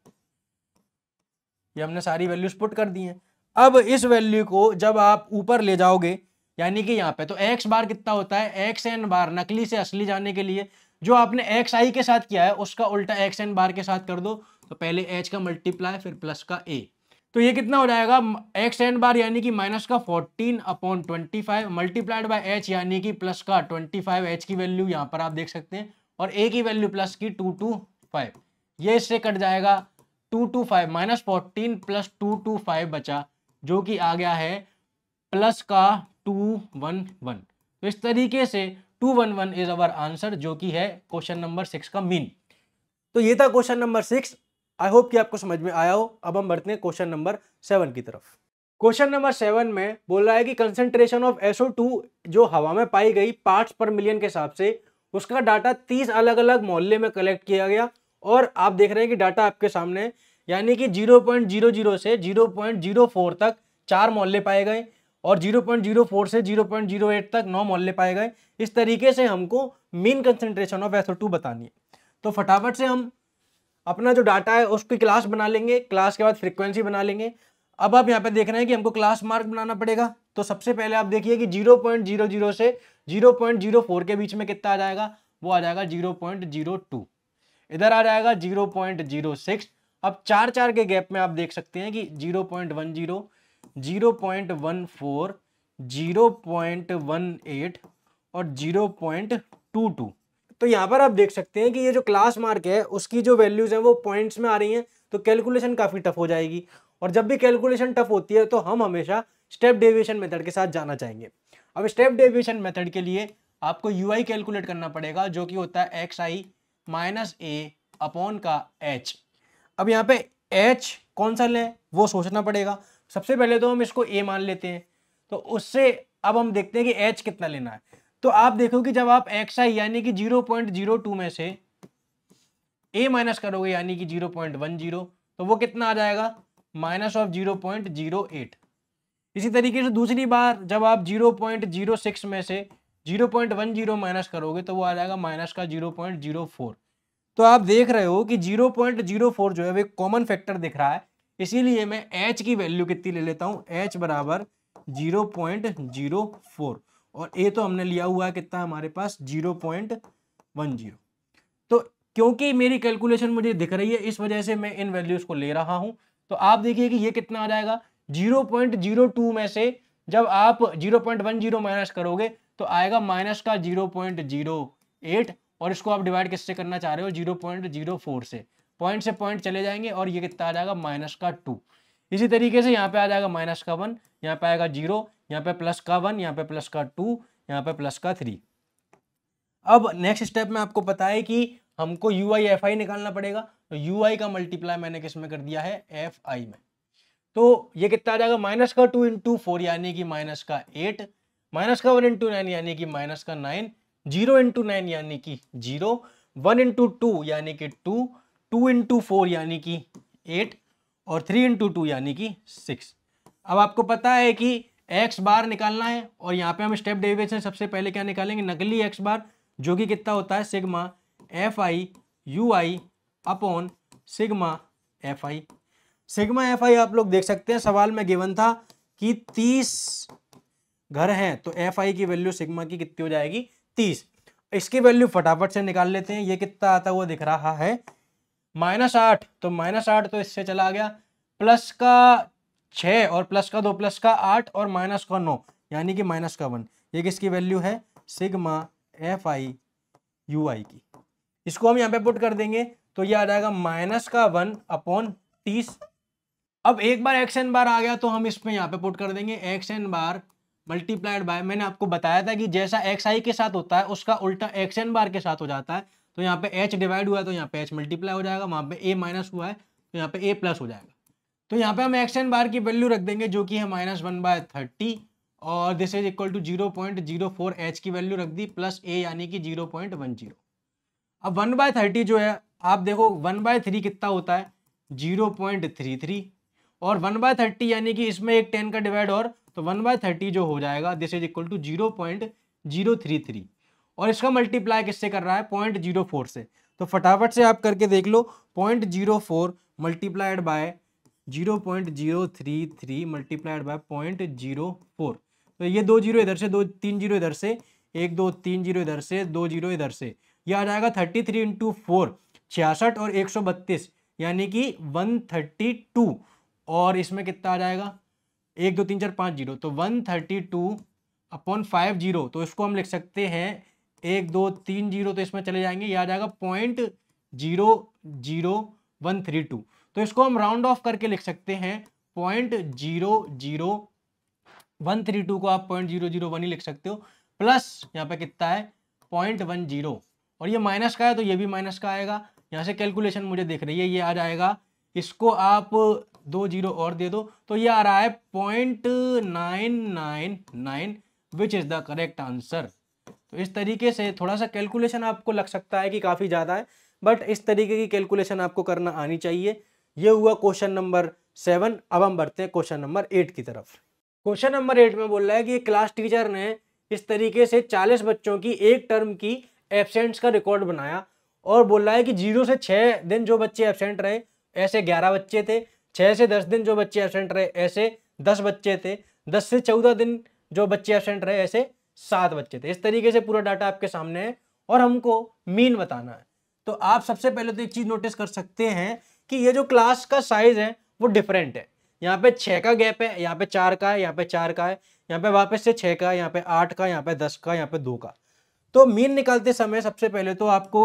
ये हमने सारी वैल्यूज पुट कर दी हैं अब इस वैल्यू को जब आप ऊपर ले जाओगे यानी कि यहाँ पे तो एक्स बार कितना होता है एक्स एन बार नकली से असली जाने के लिए जो आपने एक्स आई के साथ किया है उसका उल्टा एक्स एन बार के साथ कर दो तो पहले एच का मल्टीप्लाई फिर प्लस का ए तो ये कितना हो जाएगा एक्स एन बार यानी कि माइनस का fourteen upon twenty five multiplied by H यानी कि प्लस का ट्वेंटी फाइव एच की वैल्यू यहाँ पर आप देख सकते हैं और ए की वैल्यू प्लस की टू टू फाइव ये इससे कट जाएगा two two five minus fourteen plus two two five बचा जो कि आ गया है प्लस का टू वन वन तो इस तरीके से two one one is our answer जो कि है क्वेश्चन नंबर सिक्स का मीन तो ये था question number six I hope कि आपको समझ में आया हो अब हम बढ़ते हैं क्वेश्चन नंबर सेवन की तरफ क्वेश्चन नंबर सेवन में बोल रहा है कि कंसेंट्रेशन ऑफ एसओ टू जो हवा में पाई गई पार्ट्स पर मिलियन के हिसाब से उसका डाटा तीस अलग अलग मोहल्ले में कलेक्ट किया गया और आप देख रहे हैं कि डाटा आपके सामने यानी कि 0.00 से 0.04 तक चार मोहल्ले पाए गए और 0.04 से 0.08 तक नौ मोहल्ले पाए गए इस तरीके से हमको mean concentration of SO two बतानी है तो फटाफट से हम अपना जो डाटा है उसकी क्लास बना लेंगे क्लास के बाद फ्रिक्वेंसी बना लेंगे अब आप यहाँ पे देख रहे हैं कि हमको क्लास मार्क बनाना पड़ेगा तो सबसे पहले आप देखिए कि 0.00 से 0.04 के बीच में कितना आ जाएगा वो आ जाएगा 0.02 इधर आ जाएगा 0.06 अब चार चार के गैप में आप देख सकते हैं कि 0.10 0.14 0.18 और 0.22 तो यहाँ पर आप देख सकते हैं कि ये जो क्लास मार्क है उसकी जो वैल्यूज़ हैं वो पॉइंट्स में आ रही हैं तो कैलकुलेशन काफ़ी टफ हो जाएगी और जब भी कैलकुलेशन टफ होती है तो हम हमेशा स्टेप डेविएशन मेथड के साथ जाना चाहेंगे अब स्टेप डेविएशन मेथड के लिए आपको यू आई कैलकुलेट करना पड़ेगा जो कि होता है X I minus A upon का एच अब यहाँ पे एच कौन सा लें वो सोचना पड़ेगा सबसे पहले तो हम इसको ए मान लेते हैं तो उससे अब हम देखते हैं कि एच कितना लेना है तो आप देखोगे जब आप एक्स आई यानी कि जीरो पॉइंट जीरो टू में से ए माइनस करोगे यानी कि जीरो पॉइंट वन जीरो तो वो कितना आ जाएगा minus of zero point zero eight इसी तरीके से दूसरी बार जब आप जीरो पॉइंट जीरो सिक्स में से zero point one zero minus करोगे तो वो आ जाएगा माइनस का जीरो पॉइंट जीरो फोर तो आप देख रहे हो कि जीरो पॉइंट जीरो फोर जो है वो कॉमन फैक्टर दिख रहा है इसीलिए मैं एच की वैल्यू कितनी ले लेता हूँ एच बराबर जीरो पॉइंट जीरो फोर और ए तो हमने लिया हुआ है कितना हमारे पास जीरो पॉइंट वन जीरो तो क्योंकि मेरी कैलकुलेशन मुझे दिख रही है इस वजह से मैं इन वैल्यूज़ को ले रहा हूं तो आप देखिए कि ये कितना आ जाएगा जीरो पॉइंट जीरो टू में से जब आप zero point one zero minus करोगे तो आएगा माइनस का जीरो पॉइंट जीरो एट और इसको आप डिवाइड किससे करना चाह रहे हो जीरो पॉइंट जीरो फोर से पॉइंट से पॉइंट चले जाएंगे और ये कितना आ जाएगा माइनस का टू इसी तरीके से यहाँ पे आ जाएगा माइनस का वन यहाँ पे आएगा जीरो यहाँ पे प्लस का वन यहाँ पे प्लस का टू यहाँ पे प्लस का थ्री अब नेक्स्ट स्टेप में आपको पता है कि हमको यू आई एफ आई निकालना पड़ेगा तो यू आई का मल्टीप्लाई मैंने किस में कर दिया है एफ आई में तो ये कितना आ जाएगा माइनस का टू इंटू फोर यानी कि माइनस का एट माइनस का वन इंटू नाइन यानी कि माइनस का नाइन जीरो इंटू नाइन यानी कि जीरो वन इंटू टू यानी कि टू टू इंटू फोर यानी कि एट और थ्री इंटू टू यानी कि सिक्स अब आपको पता है कि एक्स बार निकालना है और यहाँ पे हम स्टेप डेविएशन सबसे पहले क्या निकालेंगे नकली एक्स बार जो कि कितना होता है sigma F I U I upon sigma F I sigma F I आप लोग देख सकते हैं सवाल में गिवन था कि तीस घर हैं तो एफ आई की वैल्यू सिग्मा की कितनी हो जाएगी तीस इसकी वैल्यू फटाफट से निकाल लेते हैं ये कितना आता हुआ दिख रहा है माइनस आठ तो माइनस आठ तो इससे चला गया प्लस का छ और प्लस का दो प्लस का आठ और माइनस का नौ यानी कि माइनस का वन ये किसकी वैल्यू है sigma F I U I की इसको हम यहाँ पे पुट कर देंगे तो ये आ जाएगा माइनस का वन अपॉन तीस अब एक बार एक्स एन बार आ गया तो हम इसमें यहाँ पे पुट कर देंगे X N bar multiplied by मैंने आपको बताया था कि जैसा एक्स आई के साथ होता है उसका उल्टा एक्स एन बार के साथ हो जाता है तो यहाँ पे एच डिवाइड हुआ है तो यहाँ पे एच मल्टीप्लाई हो जाएगा वहाँ पे ए माइनस हुआ है तो यहाँ पे ए प्लस हो जाएगा तो यहाँ पे हम एक्स एन बार की वैल्यू रख देंगे जो कि है माइनस वन बाय थर्टी और this is equal to zero point zero four H की वैल्यू रख दी प्लस ए यानी कि जीरो पॉइंट वन जीरो अब वन बाय थर्टी जो है आप देखो वन बाय थ्री कितना होता है जीरो पॉइंट थ्री थ्री और वन बाय थर्टी यानी कि इसमें एक टेन का डिवाइड और तो वन बाय थर्टी जो हो जाएगा this is equal to zero point zero three three और इसका मल्टीप्लाई किससे कर रहा है पॉइंट जीरो फोर से तो फटाफट से आप करके देख लो point zero four multiplied by zero point zero three three multiplied by point zero four तो ये दो जीरो इधर से दो तीन जीरो इधर से एक दो तीन जीरो इधर से दो जीरो इधर से ये आ जाएगा थर्टी थ्री इंटू फोर छियासठ और एक सौ बत्तीस यानी कि वन थर्टी टू और इसमें कितना आ जाएगा एक दो तीन चार पाँच जीरो तो one thirty two upon five zero तो इसको हम लिख सकते हैं एक दो तीन जीरो तो इसमें चले जाएंगे ये आ जाएगा point zero zero one three two तो इसको हम राउंड ऑफ करके लिख सकते हैं point zero zero one three two को आप पॉइंट जीरो जीरो वन ही लिख सकते हो प्लस यहाँ पे कितना है पॉइंट वन जीरो और ये माइनस का है तो ये भी माइनस का आएगा यहाँ से कैलकुलेशन मुझे देख रही है ये आ जाएगा इसको आप दो जीरो और दे दो तो ये आ रहा है point nine nine nine which is the correct answer तो इस तरीके से थोड़ा सा कैलकुलेशन आपको लग सकता है कि काफ़ी ज़्यादा है बट इस तरीके की कैलकुलेशन आपको करना आनी चाहिए ये हुआ क्वेश्चन नंबर सेवन अब हम बढ़ते हैं क्वेश्चन नंबर एट की तरफ क्वेश्चन नंबर एट में बोल रहा है कि क्लास टीचर ने इस तरीके से चालीस बच्चों की एक टर्म की एबसेंट्स का रिकॉर्ड बनाया और बोल रहा है कि जीरो से छः दिन जो बच्चे एबसेंट रहे ऐसे ग्यारह बच्चे थे छः से दस दिन जो बच्चे एबसेंट रहे ऐसे दस बच्चे थे दस से चौदह दिन जो बच्चे एबसेंट रहे ऐसे सात बच्चे थे इस तरीके से पूरा डाटा आपके सामने है और हमको मीन बताना है तो आप सबसे पहले तो एक चीज़ नोटिस कर सकते हैं कि ये जो क्लास का साइज है वो डिफरेंट है यहाँ पे छः का गैप है यहाँ पे चार का है यहाँ पे चार का है यहाँ पे वापस से छः का यहाँ पे आठ का यहाँ पे दस का यहाँ पे दो का तो मीन निकालते समय सबसे पहले तो आपको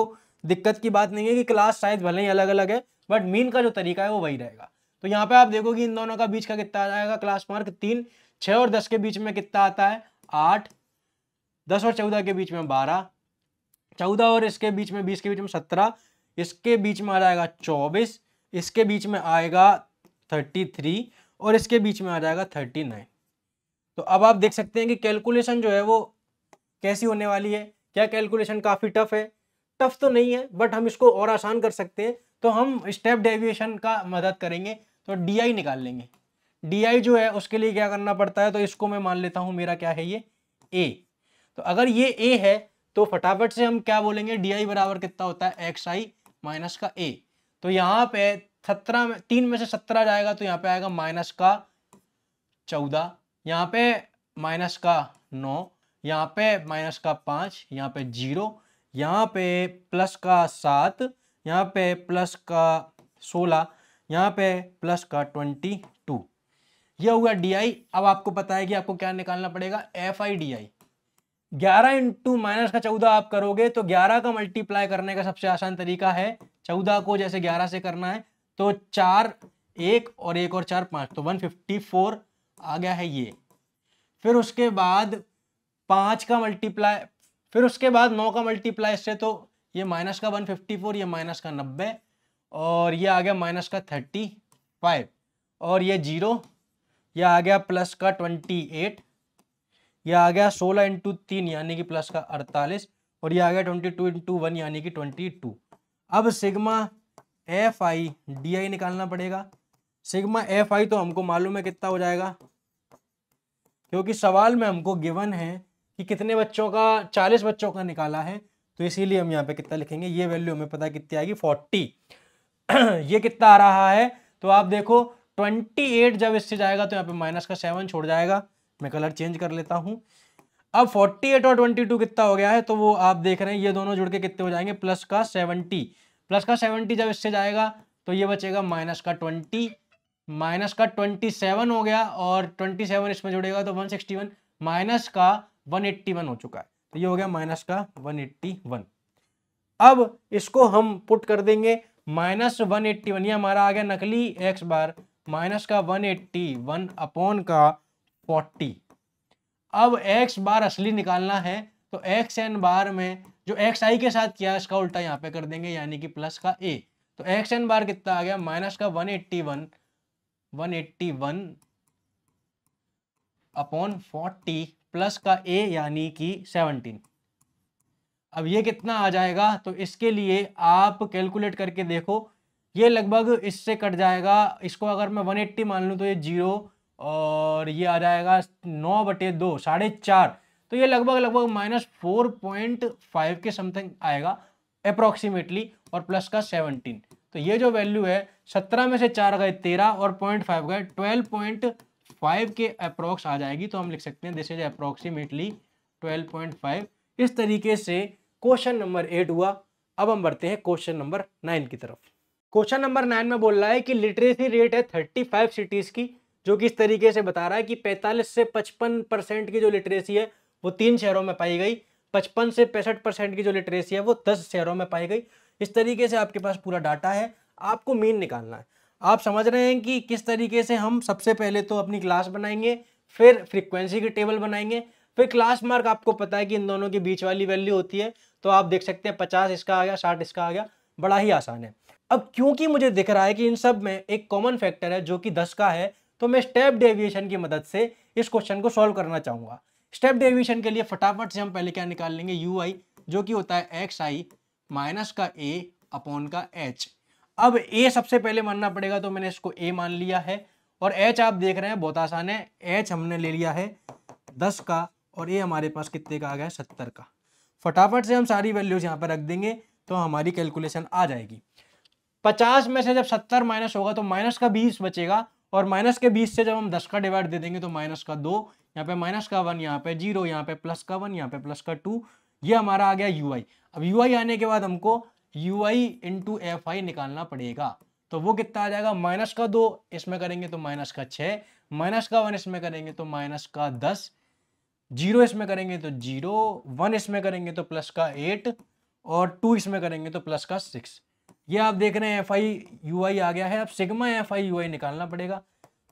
दिक्कत की बात नहीं है कि क्लास साइज भले ही अलग अलग है बट मीन का जो तरीका है वो वही रहेगा तो यहाँ पे आप देखोगे इन दोनों का बीच का कितना आ जाएगा क्लास मार्क तीन छः और दस के बीच में कितना आता है आठ दस और चौदह के बीच में बारह चौदह और इसके बीच में बीस के बीच में सत्रह इसके बीच में आ जाएगा चौबीस इसके बीच में आएगा थर्टी थ्री और इसके बीच में आ जाएगा थर्टी नाइन तो अब आप देख सकते हैं कि कैलकुलेशन जो है वो कैसी होने वाली है क्या कैलकुलेशन काफ़ी टफ है टफ तो नहीं है बट हम इसको और आसान कर सकते हैं तो हम स्टेप डेविएशन का मदद करेंगे तो डी आई निकाल लेंगे डी आई जो है उसके लिए क्या करना पड़ता है तो इसको मैं मान लेता हूँ मेरा क्या है ये ए तो अगर ये ए है तो फटाफट से हम क्या बोलेंगे डी आई बराबर कितना होता है एक्स आई माइनस का ए तो यहाँ पे सत्रह में तीन में से सत्रह जाएगा तो यहाँ पे आएगा माइनस का चौदह यहाँ पे माइनस का नौ यहाँ पे माइनस का पाँच यहाँ पे जीरो यहाँ पे प्लस का सात यहाँ पे प्लस का सोलह यहाँ पे प्लस का ट्वेंटी टू यह हुआ डी आई अब आपको पता है कि आपको क्या निकालना पड़ेगा एफ आई डी आई ग्यारह इंटू माइनस का चौदह आप करोगे तो ग्यारह का मल्टीप्लाई करने का सबसे आसान तरीका है चौदह को जैसे ग्यारह से करना है तो चार एक और एक और चार पाँच तो वन फिफ्टी फोर आ गया है ये फिर उसके बाद पाँच का मल्टीप्लाई फिर उसके बाद नौ का मल्टीप्लाई इससे तो ये माइनस का वन फिफ्टी फोर ये माइनस का नब्बे और ये आ गया माइनस का थर्टी फाइव और ये जीरो ये आ गया प्लस का ट्वेंटी एट यह आ गया सोलह इंटू तीन यानी कि प्लस का अड़तालीस और यह आ गया ट्वेंटी टू इंटू वन यानी कि ट्वेंटी टू अब sigma F I D I निकालना पड़ेगा सिग्मा एफ आई तो हमको मालूम है कितना हो जाएगा क्योंकि सवाल में हमको गिवन है कि कितने बच्चों का चालीस बच्चों का निकाला है तो इसीलिए हम यहाँ पे कितना लिखेंगे ये वैल्यू हमें पता कितनी आएगी फोर्टी ये कितना आ रहा है तो आप देखो ट्वेंटी एट जब इससे जाएगा तो यहाँ पे माइनस का सेवन छोड़ जाएगा मैं कलर चेंज कर लेता हूँ अब 48 और 22 कितना हो गया है तो वो आप देख रहे हैं ये दोनों जुड़ के कितने हो जाएंगे प्लस का 70 प्लस का 70 जब इससे जाएगा तो ये बचेगा माइनस का 20 माइनस का 27 हो गया और 27 इसमें जुड़ेगा तो 161 माइनस का 181 हो चुका है तो ये हो गया माइनस का 181 अब इसको हम पुट कर देंगे माइनस वन ये हमारा आ गया नकली एक्स बार माइनस का वन अपॉन का फोर्टी अब एक्स बार असली निकालना है तो एक्स एन बार में जो एक्स आई के साथ किया इसका उल्टा यहाँ पे कर देंगे यानी कि प्लस का ए तो एक्स एन बार कितना आ गया माइनस का one eighty one one eighty one upon forty plus का ए यानी कि सेवनटीन अब ये कितना आ जाएगा तो इसके लिए आप कैलकुलेट करके देखो ये लगभग इससे कट जाएगा इसको अगर मैं 180 मान लूँ तो ये जीरो और ये आ जाएगा नौ बटे दो साढ़े चार तो ये लगभग लगभग माइनस फोर पॉइंट फाइव के समथिंग आएगा अप्रोक्सीमेटली और प्लस का सेवनटीन तो ये जो वैल्यू है सत्रह में से चार गए तेरह और पॉइंट फाइव गए ट्वेल्व पॉइंट फाइव के अप्रोक्स आ जाएगी तो हम लिख सकते हैं this is approximately twelve point five इस तरीके से क्वेश्चन नंबर एट हुआ अब हम बढ़ते हैं क्वेश्चन नंबर नाइन की तरफ क्वेश्चन नंबर नाइन में बोल रहा है कि लिटरेसी रेट है थर्टी फाइव सिटीज़ की जो कि इस तरीके से बता रहा है कि 45 से 55 परसेंट की जो लिटरेसी है वो तीन शहरों में पाई गई 55 से पैंसठ परसेंट की जो लिटरेसी है वो 10 शहरों में पाई गई इस तरीके से आपके पास पूरा डाटा है आपको मीन निकालना है आप समझ रहे हैं कि किस तरीके से हम सबसे पहले तो अपनी क्लास बनाएंगे फिर फ्रिक्वेंसी की टेबल बनाएंगे फिर क्लास मार्क आपको पता है कि इन दोनों के बीच वाली वैल्यू होती है तो आप देख सकते हैं पचास इसका आ गया साठ इसका आ गया बड़ा ही आसान है अब क्योंकि मुझे दिख रहा है कि इन सब में एक कॉमन फैक्टर है जो कि दस का है तो मैं स्टेप डेविएशन की मदद से इस क्वेश्चन को सॉल्व करना चाहूंगा स्टेप डेविएशन के लिए फटाफट से हम पहले क्या निकाल लेंगे यू आई जो कि होता है एक्स आई माइनस का ए अपॉन का एच अब ए सबसे पहले मानना पड़ेगा तो मैंने इसको ए मान लिया है और एच आप देख रहे हैं बहुत आसान है एच हमने ले लिया है दस का और ए हमारे पास कितने का आ गया सत्तर का फटाफट से हम सारी वैल्यूज यहाँ पर रख देंगे तो हमारी कैलकुलेशन आ जाएगी पचास में से जब सत्तर माइनस होगा तो माइनस का बीस बचेगा और माइनस के बीस से जब हम दस का डिवाइड दे देंगे तो माइनस का दो यहाँ पे माइनस का वन यहाँ पे जीरो यहाँ पे प्लस का वन यहाँ पे प्लस का टू ये हमारा आ गया यू आई अब यू आई आने के बाद हमको U I into F I निकालना पड़ेगा तो वो कितना आ जाएगा माइनस का दो इसमें करेंगे तो माइनस का छः माइनस का वन इसमें करेंगे तो माइनस का दस जीरो इसमें करेंगे तो जीरो वन इसमें करेंगे तो प्लस का एट और टू इसमें करेंगे तो प्लस का सिक्स ये आप देख रहे हैं एफ आई यू आई आ गया है अब sigma F I U I निकालना पड़ेगा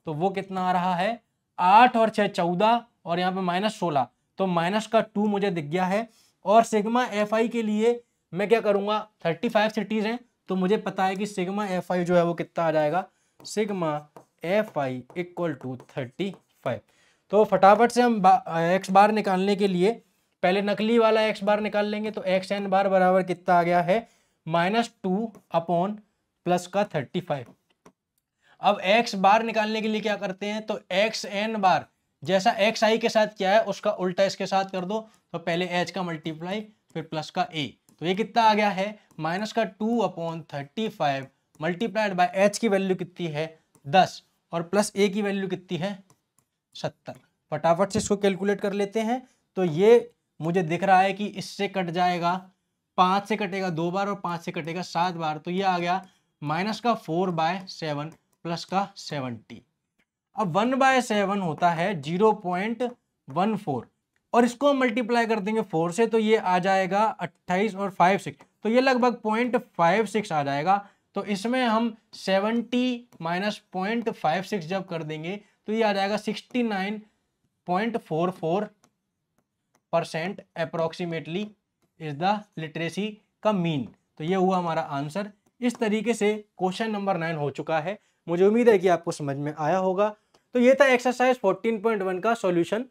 तो वो कितना आ रहा है आठ और छः चौदह और यहाँ पे माइनस सोलह तो माइनस का टू मुझे दिख गया है और सिग्मा एफ आई के लिए मैं क्या करूँगा थर्टी फाइव सिटीज़ हैं तो मुझे पता है कि सिग्मा एफ आई जो है वो कितना आ जाएगा sigma F I equal to thirty five तो फटाफट से हम एक्स बार निकालने के लिए पहले नकली वाला एक्स बार निकाल लेंगे तो एक्स एन बार बराबर कितना आ गया है माइनस टू अपॉन प्लस का थर्टी फाइव अब एक्स बार निकालने के लिए क्या करते हैं तो एक्स एन बार जैसा एक्स आई के साथ क्या है उसका उल्टा इसके साथ कर दो तो पहले एच का मल्टीप्लाई फिर प्लस का ए तो ये कितना आ गया है माइनस का two upon thirty five multiplied by H की वैल्यू कितनी है दस और प्लस ए की वैल्यू कितनी है सत्तर फटाफट से इसको कैलकुलेट कर लेते हैं तो ये मुझे दिख रहा है कि इससे कट जाएगा पाँच से कटेगा दो बार और पांच से कटेगा सात बार तो ये आ गया माइनस का फोर बाय सेवन प्लस का सेवनटी अब वन बाय सेवन होता है जीरो पॉइंट वन फोर और इसको हम मल्टीप्लाई कर देंगे फोर से तो ये आ जाएगा अट्ठाईस और फाइव सिक्स तो ये लगभग पॉइंट फाइव सिक्स आ जाएगा तो इसमें हम seventy minus point five six जब कर देंगे तो ये आ जाएगा sixty nine point four four percent approximately is the literacy का मीन तो ये हुआ हमारा आंसर इस तरीके से क्वेश्चन नंबर नाइन हो चुका है मुझे उम्मीद है कि आपको समझ में आया होगा तो ये था एक्सरसाइज 14.1 का सॉल्यूशन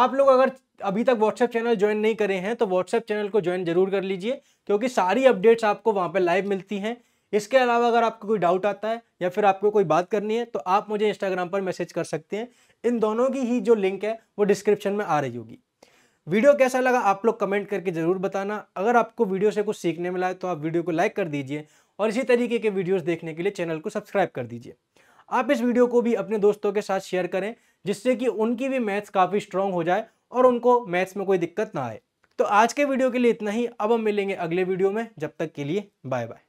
आप लोग अगर अभी तक व्हाट्सएप चैनल ज्वाइन नहीं करे हैं तो व्हाट्सएप चैनल को ज्वाइन जरूर कर लीजिए क्योंकि सारी अपडेट्स आपको वहाँ पर लाइव मिलती हैं इसके अलावा अगर आपको कोई डाउट आता है या फिर आपको कोई बात करनी है तो आप मुझे इंस्टाग्राम पर मैसेज कर सकते हैं इन दोनों की ही जो लिंक है वो डिस्क्रिप्शन में आ रही होगी वीडियो कैसा लगा आप लोग कमेंट करके ज़रूर बताना अगर आपको वीडियो से कुछ सीखने मिला है तो आप वीडियो को लाइक कर दीजिए और इसी तरीके के वीडियोस देखने के लिए चैनल को सब्सक्राइब कर दीजिए आप इस वीडियो को भी अपने दोस्तों के साथ शेयर करें जिससे कि उनकी भी मैथ्स काफ़ी स्ट्रांग हो जाए और उनको मैथ्स में कोई दिक्कत ना आए तो आज के वीडियो के लिए इतना ही अब हम मिलेंगे अगले वीडियो में जब तक के लिए बाय बाय